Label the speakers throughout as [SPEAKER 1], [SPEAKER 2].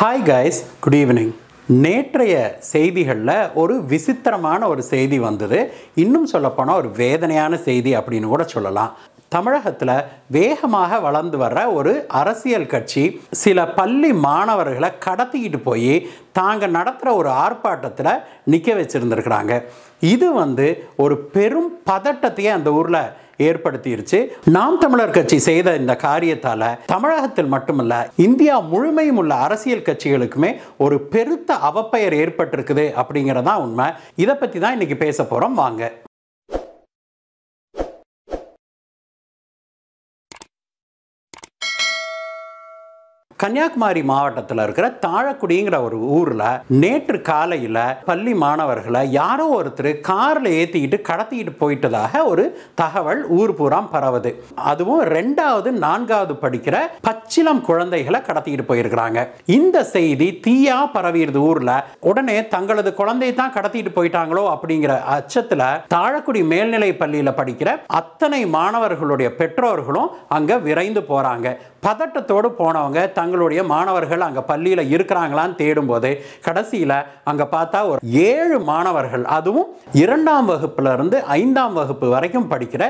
[SPEAKER 1] hi guys good evening நேற்றைய செய்திகளில் ஒரு விசித்திரமான ஒரு செய்தி வந்தது இன்னும் சொல்லப்போனால் ஒரு வேதனையான செய்தி அப்படின்னு கூட சொல்லலாம் தமிழகத்தில் வேகமாக வளர்ந்து வர்ற ஒரு அரசியல் கட்சி சில பள்ளி மாணவர்களை கடத்திக்கிட்டு போய் தாங்கள் நடத்துகிற ஒரு ஆர்ப்பாட்டத்தில் நிற்க வச்சுருந்துருக்குறாங்க இது வந்து ஒரு பெரும் பதட்டத்தையே அந்த ஊரில் ஏற்படுத்தியிருச்சு நாம் தமிழர் கட்சி செய்த இந்த காரியத்தால் தமிழகத்தில் மட்டுமல்ல இந்தியா முழுமையும் உள்ள அரசியல் கட்சிகளுக்குமே ஒரு பெருத்த அவப்பெயர் ஏற்பட்டிருக்குது அப்படிங்கிறதான் உண்மை இதை பற்றி தான் இன்றைக்கி பேச போகிறோம் வாங்க கன்னியாகுமரி மாவட்டத்தில் இருக்கிற தாழக்குடிங்கிற ஒரு ஊரில் நேற்று காலையில் பள்ளி மாணவர்களை யாரோ ஒருத்தர் காரில் ஏற்றிக்கிட்டு கடத்திக்கிட்டு போயிட்டதாக ஒரு தகவல் ஊர் பூராம் பரவுது அதுவும் ரெண்டாவது நான்காவது படிக்கிற பச்சிலம் குழந்தைகளை கடத்திக்கிட்டு போயிருக்கிறாங்க இந்த செய்தி தீயா பரவியது ஊரில் உடனே தங்களது குழந்தையை தான் கடத்திட்டு போயிட்டாங்களோ அப்படிங்கிற அச்சத்தில் தாழக்குடி மேல்நிலை பள்ளியில் படிக்கிற அத்தனை மாணவர்களுடைய பெற்றோர்களும் அங்கே விரைந்து போகிறாங்க பதட்டத்தோடு போனவங்க தங்களுடைய மாணவர்கள் அங்கே பள்ளியில் இருக்கிறாங்களான்னு தேடும்போது கடைசியில் அங்கே பார்த்தா ஒரு ஏழு மாணவர்கள் அதுவும் இரண்டாம் வகுப்புலேருந்து ஐந்தாம் வகுப்பு வரைக்கும் படிக்கிற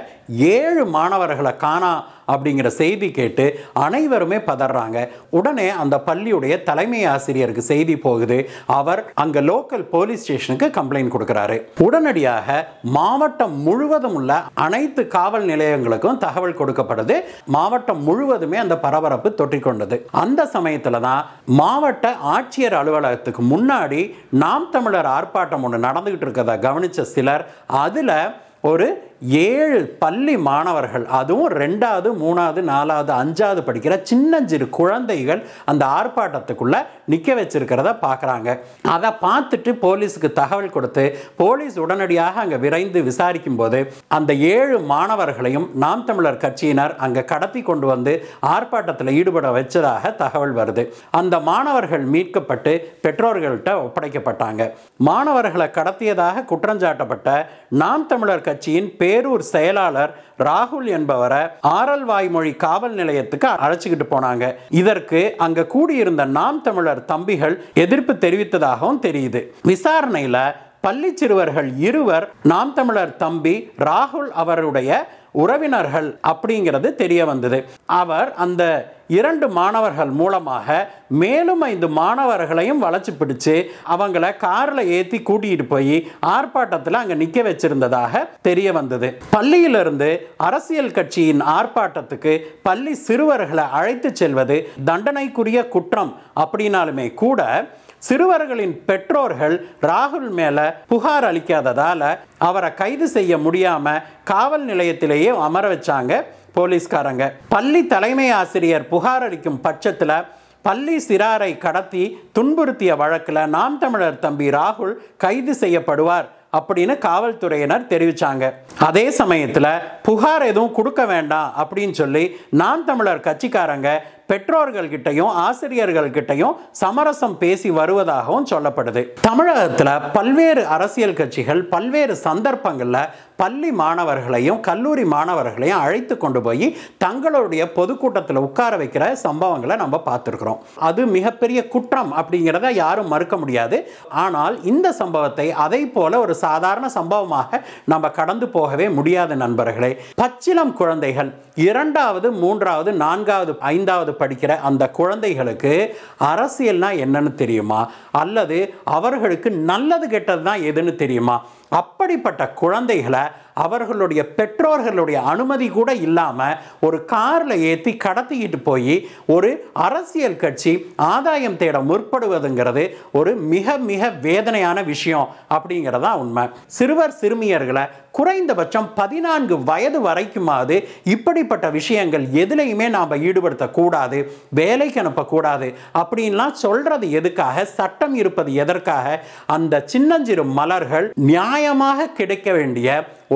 [SPEAKER 1] ஏழு மாணவர்களை காணா அப்படிங்கிற செய்தி கேட்டு அனைவருமே பதறாங்க உடனே அந்த பள்ளியுடைய தலைமை ஆசிரியருக்கு செய்தி போகுது அவர் அங்கே லோக்கல் போலீஸ் ஸ்டேஷனுக்கு கம்ப்ளைண்ட் கொடுக்குறாரு உடனடியாக மாவட்டம் முழுவதும் உள்ள அனைத்து காவல் நிலையங்களுக்கும் தகவல் கொடுக்கப்படுது மாவட்டம் முழுவதுமே அந்த பரபரப்பு தொற்றிக்கொண்டது அந்த சமயத்தில் தான் மாவட்ட ஆட்சியர் அலுவலகத்துக்கு முன்னாடி நாம் தமிழர் ஆர்ப்பாட்டம் ஒன்று நடந்துகிட்டு இருக்கிறத கவனித்த சிலர் அதில் ஒரு ஏழு பள்ளி மாணவர்கள் அதுவும் ரெண்டாவது மூணாவது நாலாவது அஞ்சாவது படிக்கிற சின்னஞ்சிறு குழந்தைகள் அந்த ஆர்ப்பாட்டத்துக்குள்ளே நிற்க வச்சிருக்கிறத பார்க்குறாங்க அதை பார்த்துட்டு போலீஸுக்கு தகவல் கொடுத்து போலீஸ் உடனடியாக அங்கே விரைந்து விசாரிக்கும் போது அந்த ஏழு மாணவர்களையும் நாம் தமிழர் கட்சியினர் அங்கே கடத்தி கொண்டு வந்து ஆர்ப்பாட்டத்தில் ஈடுபட வச்சதாக தகவல் வருது அந்த மாணவர்கள் மீட்கப்பட்டு பெற்றோர்கள்ட்ட ஒப்படைக்கப்பட்டாங்க மாணவர்களை கடத்தியதாக குற்றஞ்சாட்டப்பட்ட நாம் தமிழர் கட்சியின் பேரூர் செயலாளர் ராகுல் என்பவரை ஆரல் வாய்மொழி காவல் நிலையத்துக்கு அழைச்சிக்கிட்டு போனாங்க இதற்கு அங்க கூடியிருந்த நாம் தமிழர் தம்பிகள் எதிர்ப்பு தெரிவித்ததாகவும் தெரியுது விசாரணையில பள்ளி சிறுவர்கள் இருவர் நாம் தமிழர் தம்பி ராகுல் அவருடைய உறவினர்கள் அப்படிங்கிறது தெரிய வந்தது அவர் அந்த இரண்டு மாணவர்கள் மூலமாக மேலும் ஐந்து மாணவர்களையும் வளர்ச்சி பிடிச்சு அவங்கள காரில் ஏற்றி கூட்டிகிட்டு போய் ஆர்ப்பாட்டத்தில் அங்கே நிற்க வச்சிருந்ததாக தெரிய வந்தது பள்ளியிலிருந்து அரசியல் கட்சியின் ஆர்ப்பாட்டத்துக்கு பள்ளி சிறுவர்களை அழைத்து செல்வது தண்டனைக்குரிய குற்றம் அப்படின்னாலுமே கூட சிறுவர்களின் பெற்றோர்கள் ராகுல் மேல புகார் அளிக்காததால அவரை கைது செய்ய முடியாம காவல் நிலையத்திலேயே அமர வச்சாங்க போலீஸ்காரங்க பள்ளி தலைமை ஆசிரியர் புகார் அளிக்கும் பட்சத்தில் பள்ளி சிறாரை கடத்தி துன்புறுத்திய வழக்கில் நாம் தமிழர் தம்பி ராகுல் கைது செய்யப்படுவார் அப்படின்னு காவல்துறையினர் தெரிவிச்சாங்க அதே சமயத்தில் புகார் எதுவும் கொடுக்க வேண்டாம் அப்படின்னு சொல்லி நாம் தமிழர் கட்சிக்காரங்க பெற்றோர்கள்கிட்டையும் ஆசிரியர்கள்கிட்டையும் சமரசம் பேசி வருவதாகவும் சொல்லப்படுது தமிழகத்தில் பல்வேறு அரசியல் கட்சிகள் பல்வேறு சந்தர்ப்பங்களில் பள்ளி மாணவர்களையும் கல்லூரி மாணவர்களையும் அழைத்து கொண்டு போய் தங்களுடைய பொதுக்கூட்டத்தில் உட்கார வைக்கிற சம்பவங்களை நம்ம பார்த்துருக்குறோம் அது மிகப்பெரிய குற்றம் அப்படிங்கிறத யாரும் மறுக்க முடியாது ஆனால் இந்த சம்பவத்தை அதை போல ஒரு சாதாரண சம்பவமாக நம்ம கடந்து போகவே முடியாது நண்பர்களே பச்சிலம் குழந்தைகள் இரண்டாவது மூன்றாவது நான்காவது ஐந்தாவது படிக்கிற அந்த குழந்தைகளுக்கு அரசியல்னா என்னன்னு தெரியுமா அல்லது அவர்களுக்கு நல்லது கெட்டது தான் எதுன்னு தெரியுமா அப்படிப்பட்ட குழந்தைகளை அவர்களுடைய பெற்றோர்களுடைய அனுமதி கூட இல்லாமல் ஒரு காரில் ஏற்றி கடத்திக்கிட்டு போய் ஒரு அரசியல் கட்சி ஆதாயம் தேட முற்படுவதுங்கிறது ஒரு மிக மிக வேதனையான விஷயம் அப்படிங்கிறதா உண்மை சிறுவர் சிறுமியர்களை குறைந்தபட்சம் பதினான்கு வயது வரைக்குமாவது இப்படிப்பட்ட விஷயங்கள் எதுலையுமே நாம் ஈடுபடுத்தக்கூடாது வேலைக்கு அனுப்பக்கூடாது அப்படின்லாம் சொல்கிறது எதுக்காக சட்டம் இருப்பது எதற்காக அந்த சின்னஞ்சிறு மலர்கள் நியாயமாக கிடைக்க வேண்டிய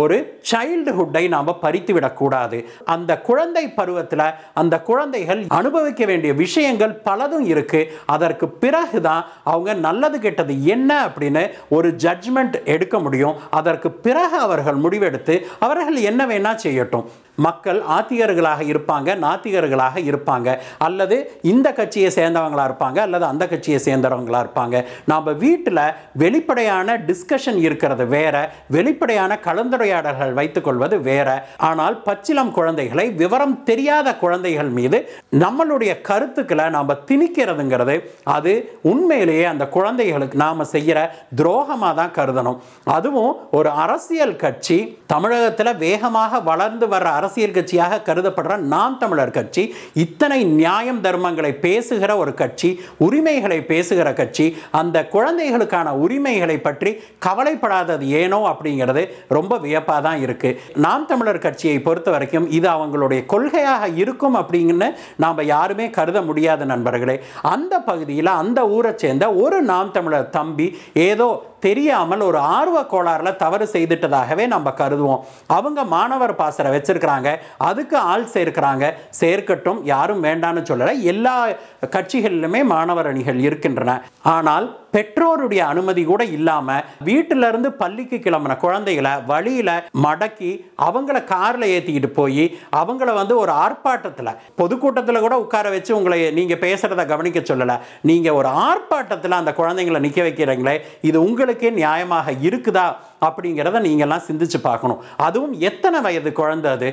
[SPEAKER 1] ஒரு சைல்டுஹுட்டை நாம் பறித்து விடக்கூடாது அந்த குழந்தை பருவத்தில் அந்த குழந்தைகள் அனுபவிக்க வேண்டிய விஷயங்கள் பலதும் இருக்குது அதற்கு பிறகு தான் அவங்க நல்லது கெட்டது என்ன அப்படின்னு ஒரு ஜட்ஜ்மெண்ட் எடுக்க முடியும் அதற்கு பிறகு அவர்கள் முடிவெடுத்து அவர்கள் என்ன வேணால் செய்யட்டும் மக்கள் ஆத்திகர்களாக இருப்பாங்க நாத்திகர்களாக இருப்பாங்க அல்லது இந்த கட்சியை சேர்ந்தவங்களாக இருப்பாங்க அல்லது அந்த கட்சியை சேர்ந்தவங்களாக இருப்பாங்க நாம் வீட்டில் வெளிப்படையான டிஸ்கஷன் இருக்கிறது வேற வெளிப்படையான கலந்துரையாடல்கள் வைத்துக்கொள்வது வேற ஆனால் பச்சிலம் குழந்தைகளை விவரம் தெரியாத குழந்தைகள் மீது நம்மளுடைய கருத்துக்களை நாம் திணிக்கிறதுங்கிறது அது உண்மையிலேயே அந்த குழந்தைகளுக்கு நாம் செய்கிற துரோகமாக தான் கருதணும் அதுவும் ஒரு அரசியல் கட்சி தமிழகத்தில் வேகமாக வளர்ந்து வர்ற அரசியல் கட்சியாக கருதப்படுற நாம் தமிழர் கட்சி இத்தனை நியாயம் தர்மங்களை பேசுகிற ஒரு கட்சி உரிமைகளை பேசுகிற கட்சி அந்த குழந்தைகளுக்கான உரிமைகளை பற்றி கவலைப்படாதது ஏனோ அப்படிங்கிறது ரொம்ப வியப்பாக தான் இருக்குது நாம் தமிழர் கட்சியை பொறுத்த வரைக்கும் இது அவங்களுடைய கொள்கையாக இருக்கும் அப்படின்னு நாம் யாருமே கருத முடியாத நண்பர்களே அந்த பகுதியில் அந்த ஊரை சேர்ந்த ஒரு நாம் தமிழர் தம்பி ஏதோ தெரியாமல் ஒரு ஆர்வ கோளாறில் தவறு செய்துட்டதாகவே நம்ம கருதுவோம் அவங்க மாணவர் பாசரை வச்சிருக்கிறாங்க அதுக்கு ஆள் சேர்க்கிறாங்க சேர்க்கட்டும் யாரும் வேண்டான்னு சொல்லலை எல்லா கட்சிகளிலுமே மாணவர் அணிகள் இருக்கின்றன ஆனால் பெற்றோருடைய அனுமதி கூட இல்லாமல் இருந்து பள்ளிக்கு கிளம்புன குழந்தைகளை வழியில் மடக்கி அவங்கள காரில் ஏற்றிக்கிட்டு போய் அவங்கள வந்து ஒரு ஆர்ப்பாட்டத்தில் பொதுக்கூட்டத்தில் கூட உட்கார வச்சு உங்களை நீங்கள் பேசுகிறத கவனிக்க சொல்லலை நீங்கள் ஒரு ஆர்ப்பாட்டத்தில் அந்த குழந்தைங்களை நிற்க வைக்கிறீங்களே இது உங்களுக்கு உங்களுக்கு நியாயமாக இருக்குதா அப்படிங்கிறத நீங்கள்லாம் சிந்திச்சு பார்க்கணும் அதுவும் எத்தனை வயது குழந்தை அது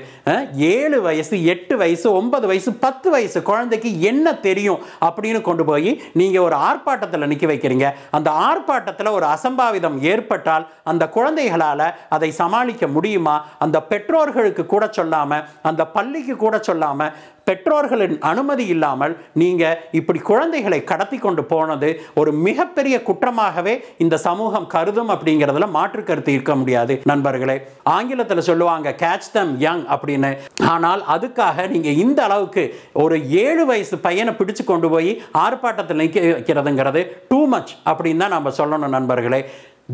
[SPEAKER 1] ஏழு வயசு எட்டு வயசு ஒன்பது வயசு பத்து வயசு குழந்தைக்கு என்ன தெரியும் அப்படின்னு கொண்டு போய் நீங்கள் ஒரு ஆர்ப்பாட்டத்தில் நிற்க வைக்கிறீங்க அந்த ஆர்ப்பாட்டத்தில் ஒரு அசம்பாவிதம் ஏற்பட்டால் அந்த குழந்தைகளால் அதை சமாளிக்க முடியுமா அந்த பெற்றோர்களுக்கு கூட சொல்லாமல் அந்த பள்ளிக்கு கூட சொல்லாமல் பெற்றோர்களின் அனுமதி இல்லாமல் நீங்கள் இப்படி குழந்தைகளை கடத்தி கொண்டு போனது ஒரு மிகப்பெரிய குற்றமாகவே இந்த சமூகம் கருதும் அப்படிங்கிறதுல மாற்று கருத்து பயன்படுத்தி இருக்க முடியாது நண்பர்களே ஆங்கிலத்தில் சொல்லுவாங்க கேட்ச் தம் யங் அப்படின்னு ஆனால் அதுக்காக நீங்கள் இந்த அளவுக்கு ஒரு ஏழு வயசு பையனை பிடிச்சு கொண்டு போய் ஆர்ப்பாட்டத்தில் நிற்க வைக்கிறதுங்கிறது டூ மச் அப்படின்னு தான் நம்ம சொல்லணும் நண்பர்களே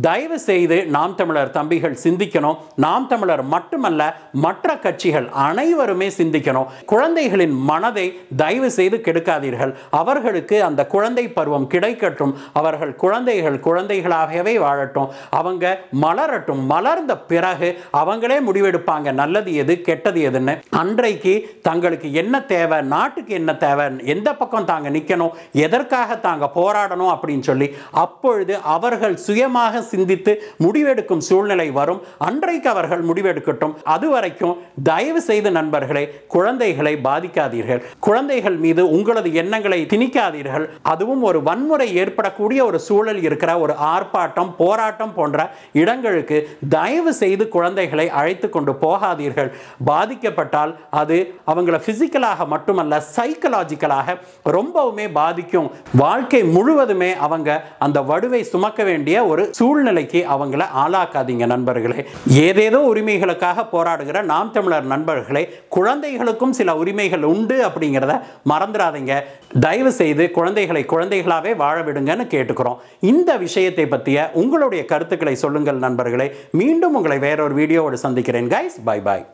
[SPEAKER 1] தயவு செய்து நாம் தமிழர் தம்பிகள் சிந்திக்கணும் நாம் தமிழர் மட்டுமல்ல மற்ற கட்சிகள் அனைவருமே சிந்திக்கணும் குழந்தைகளின் மனதை தயவு செய்து கெடுக்காதீர்கள் அவர்களுக்கு அந்த குழந்தை பருவம் கிடைக்கட்டும் அவர்கள் குழந்தைகள் குழந்தைகளாகவே வாழட்டும் அவங்க மலரட்டும் மலர்ந்த பிறகு அவங்களே முடிவெடுப்பாங்க நல்லது எது கெட்டது எதுன்னு அன்றைக்கு தங்களுக்கு என்ன தேவை நாட்டுக்கு என்ன தேவை எந்த பக்கம் தாங்க நிற்கணும் எதற்காக தாங்க போராடணும் அப்படின்னு சொல்லி அப்பொழுது அவர்கள் சுயமாக சிந்தித்து முடிவெடுக்கும் சூழ்நிலை வரும் அன்றைக்கு அவர்கள் முடிவெடுக்கட்டும் அது வரைக்கும் தயவு செய்து நண்பர்களை குழந்தைகளை பாதிக்காதீர்கள் குழந்தைகள் மீது உங்களது எண்ணங்களை திணிக்காதீர்கள் அதுவும் ஒரு வன்முறை ஏற்படக்கூடிய ஒரு சூழல் இருக்கிற ஒரு ஆர்ப்பாட்டம் போராட்டம் போன்ற இடங்களுக்கு தயவு செய்து குழந்தைகளை அழைத்து கொண்டு போகாதீர்கள் பாதிக்கப்பட்டால் அது அவங்களை பிசிக்கலாக மட்டுமல்ல சைக்கலாஜிக்கலாக ரொம்பவுமே பாதிக்கும் வாழ்க்கை முழுவதுமே அவங்க அந்த வடுவை சுமக்க வேண்டிய ஒரு சூழல் சூழ்நிலைக்கு அவங்கள ஆளாக்காதீங்க நண்பர்களே ஏதேதோ உரிமைகளுக்காக போராடுகிற நாம் தமிழர் நண்பர்களே குழந்தைகளுக்கும் சில உரிமைகள் உண்டு அப்படிங்கிறத மறந்துடாதீங்க தயவு செய்து குழந்தைகளை குழந்தைகளாகவே வாழ விடுங்கன்னு கேட்டுக்கிறோம் இந்த விஷயத்தை பற்றிய உங்களுடைய கருத்துக்களை சொல்லுங்கள் நண்பர்களே மீண்டும் உங்களை வேறொரு வீடியோவோடு சந்திக்கிறேன் கைஸ் பாய் பாய்